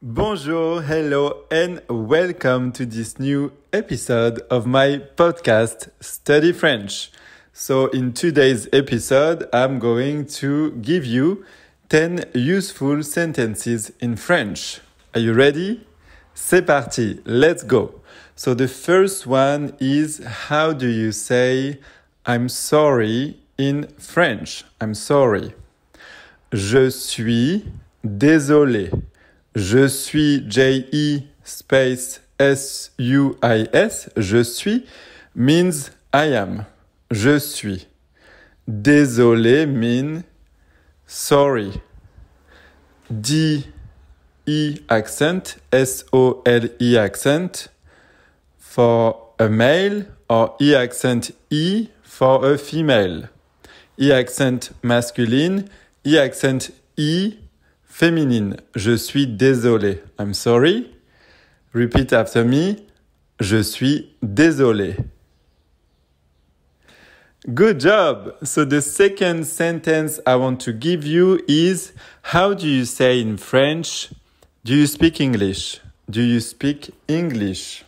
Bonjour, hello, and welcome to this new episode of my podcast, Study French. So, in today's episode, I'm going to give you 10 useful sentences in French. Are you ready? C'est parti, let's go. So, the first one is how do you say I'm sorry in French? I'm sorry. Je suis désolé. Je suis J-E space S-U-I-S. Je suis means I am. Je suis. Désolé mean sorry. D-E accent. S-O-L-E accent. For a male or E accent E for a female. E accent masculine. E accent E Féminine. Je suis désolé. I'm sorry. Repeat after me. Je suis désolé. Good job! So the second sentence I want to give you is how do you say in French? Do you speak English? Do you speak English?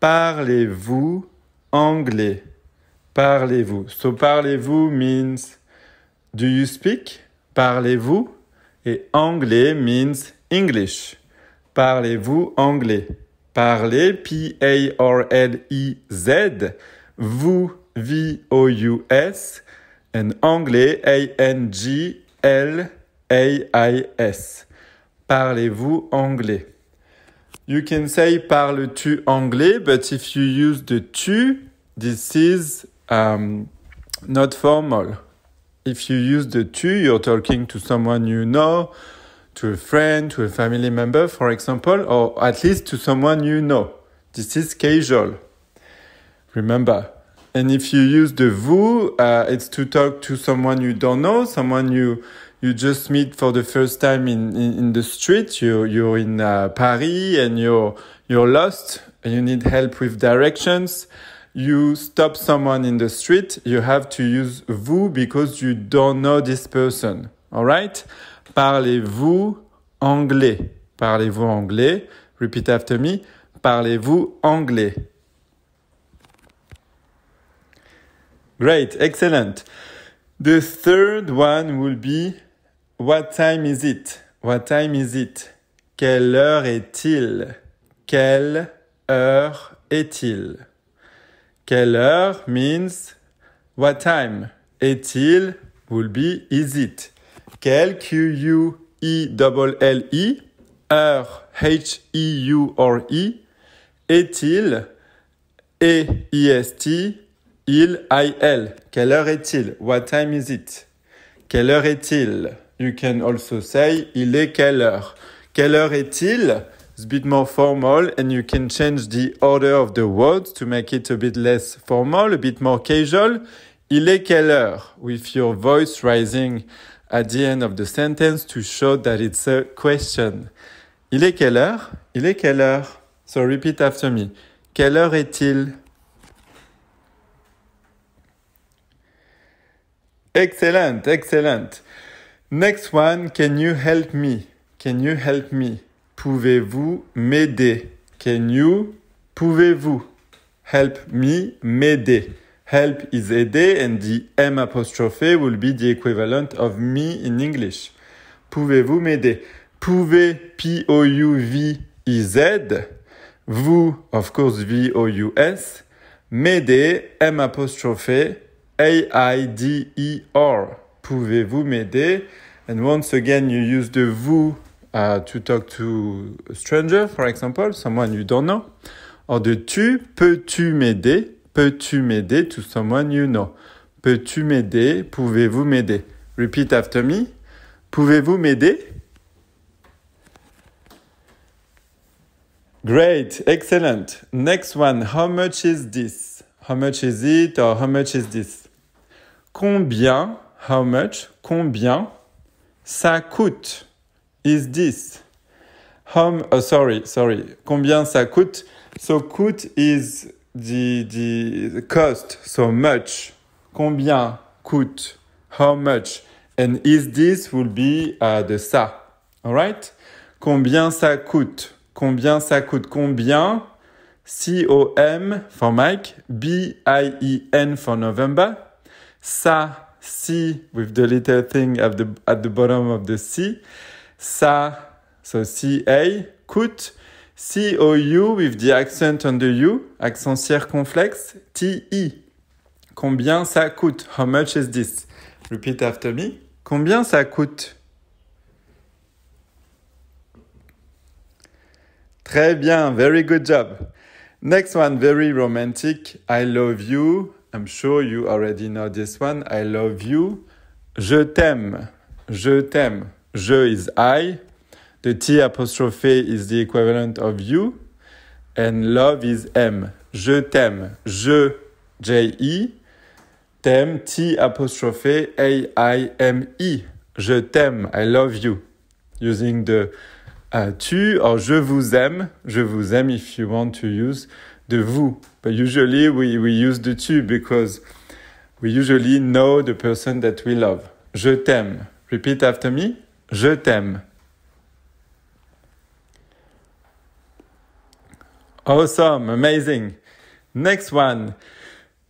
Parlez-vous anglais? Parlez-vous. So parlez-vous means do you speak? Parlez-vous? Et anglais means English. Parlez-vous anglais? Parlez, P-A-R-L-E-Z. Vous, V-O-U-S. and anglais, A-N-G-L-A-I-S. Parlez-vous anglais? You can say parles-tu anglais, but if you use the tu, this is um, not formal. If you use the tu, you're talking to someone you know, to a friend, to a family member, for example, or at least to someone you know. This is casual. Remember. And if you use the vous, uh, it's to talk to someone you don't know, someone you you just meet for the first time in, in, in the street. You you're in uh, Paris and you're you're lost. And you need help with directions. you stop someone in the street, you have to use vous because you don't know this person. All right? Parlez-vous anglais? Parlez-vous anglais? Repeat after me. Parlez-vous anglais? Great, excellent. The third one will be What time is it? What time is it? Quelle heure est-il? Quelle heure est-il? Quelle heure means what time? Est-il will be is it? Quel, Q U e double L I heure H E U R E est-il E I S T il I L quelle heure est-il what time is it quelle heure est-il you can also say il est quelle heure quelle heure est-il It's a bit more formal and you can change the order of the words to make it a bit less formal, a bit more casual. Il est quelle heure? With your voice rising at the end of the sentence to show that it's a question. Il est quelle heure? Il est quelle heure? So repeat after me. Quelle heure est-il? Excellent, excellent. Next one, can you help me? Can you help me? pouvez-vous m'aider? Can you, pouvez-vous? Help me, m'aider. Help is aider and the M apostrophe will be the equivalent of me in English. Pouvez-vous m'aider? Pouvez, P-O-U-V-I-Z. Vous, of course, V-O-U-S. M'aider, M apostrophe, A-I-D-E-R. Pouvez-vous m'aider? And once again, you use the vous to talk to a stranger, for example, someone you don't know. Or de tu, peux-tu m'aider? Peux-tu m'aider to someone you know? Peux-tu m'aider? Pouvez-vous m'aider? Repeat after me. Pouvez-vous m'aider? Great, excellent. Next one. How much is this? How much is it? Or how much is this? Combien? How much? Combien? Ça coûte. is this? Home, oh, sorry, sorry. Combien ça coûte? So coûte is the, the cost, so much. Combien coûte? How much? And is this will be uh, the ça. Alright? Combien ça coûte? Combien ça coûte? Combien? C-O-M for Mike, B-I-E-N for November, ça, C with the little thing at the, at the bottom of the C, ça. So c C O C-O-U with the accent on the U, accent circonflexe, T-I. Combien ça coûte? How much is this? Repeat after me. Combien ça coûte? Très bien, very good job. Next one, very romantic. I love you. I'm sure you already know this one. I love you. Je t'aime. Je t'aime. je is I, the T apostrophe is the equivalent of you, and love is M. Je t'aime, je, J E, t'aime, T apostrophe A-I-M-E. Je t'aime, I love you. Using the uh, tu or je vous aime, je vous aime if you want to use the vous. But usually we, we use the tu because we usually know the person that we love. Je t'aime. Repeat after me. Je t'aime. Awesome, amazing. Next one.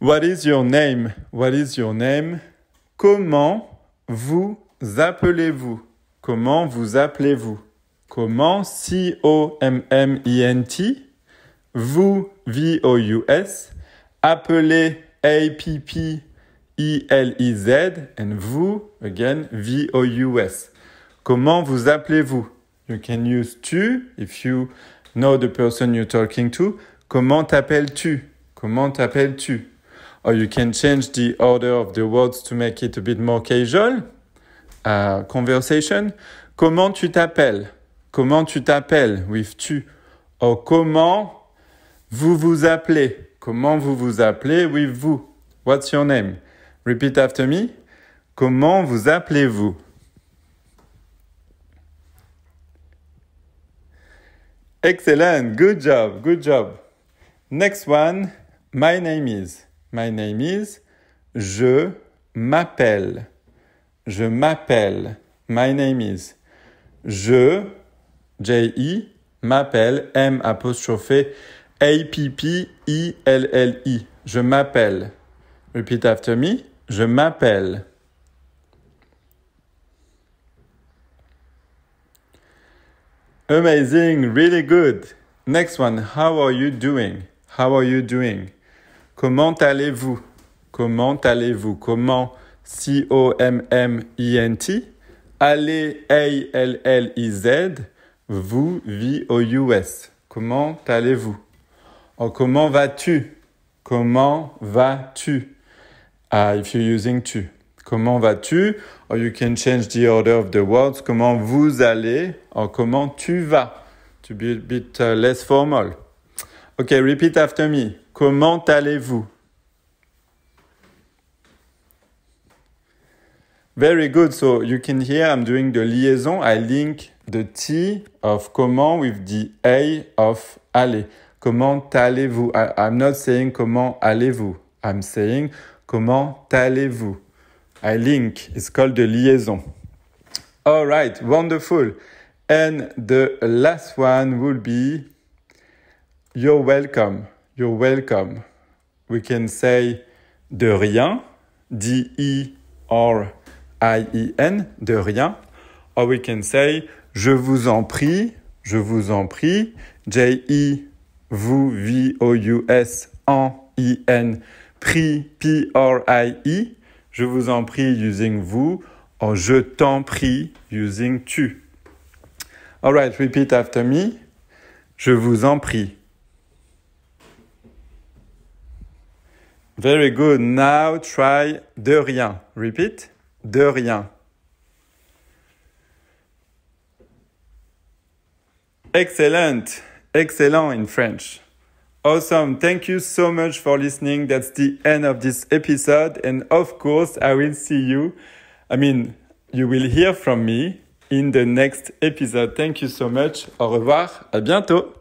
What is your name? What is your name? Comment vous appelez-vous? Comment vous appelez-vous? Comment C-O-M-M-I-N-T? Vous, V-O-U-S. Appelez vous comment c o m m e n t vous v o u s appelez a p p e l i z Et vous, again, V-O-U-S. Comment vous appelez-vous? You can use tu if you know the person you're talking to. Comment t'appelles-tu? Comment t'appelles-tu? Or you can change the order of the words to make it a bit more casual. Uh, conversation. Comment tu t'appelles? Comment tu t'appelles with tu? Or comment vous vous appelez? Comment vous vous appelez with vous? What's your name? Repeat after me. Comment vous appelez-vous? Excellent. Good job. Good job. Next one. My name is. My name is. Je m'appelle. Je m'appelle. My name is. Je, j e m'appelle, M apostrophe, a p p l l i Je m'appelle. Repeat after me. Je m'appelle. Amazing, really good. Next one, how are you doing? How are you doing? Comment allez-vous? Comment allez-vous? Comment C-O-M-M-I-N-T? Allez, A-L-L-I-Z. Vous, V-O-U-S. Comment allez-vous? Oh, comment vas-tu? Comment vas-tu? Ah, if you're using tu. Comment vas-tu? Or oh, you can change the order of the words. Comment vous allez? Or oh, comment tu vas? To be a bit uh, less formal. Okay, repeat after me. Comment allez-vous? Very good. So you can hear I'm doing the liaison. I link the T of comment with the A of allez. Comment allez-vous? I'm not saying comment allez-vous. I'm saying comment allez-vous. I link. It's called the liaison. All right, wonderful. And the last one will be You're welcome. You're welcome. We can say de rien, D-E-R-I-E-N, de rien. Or we can say je vous en prie, je vous en prie, J-E, V-O-U-S, en, I-N, prie, P-R-I-E. Je vous en prie using vous or je t'en prie using tu. All right, repeat after me. Je vous en prie. Very good. Now try de rien. Repeat. De rien. Excellent. Excellent in French. Awesome. Thank you so much for listening. That's the end of this episode. And of course, I will see you. I mean, you will hear from me in the next episode. Thank you so much. Au revoir. À bientôt.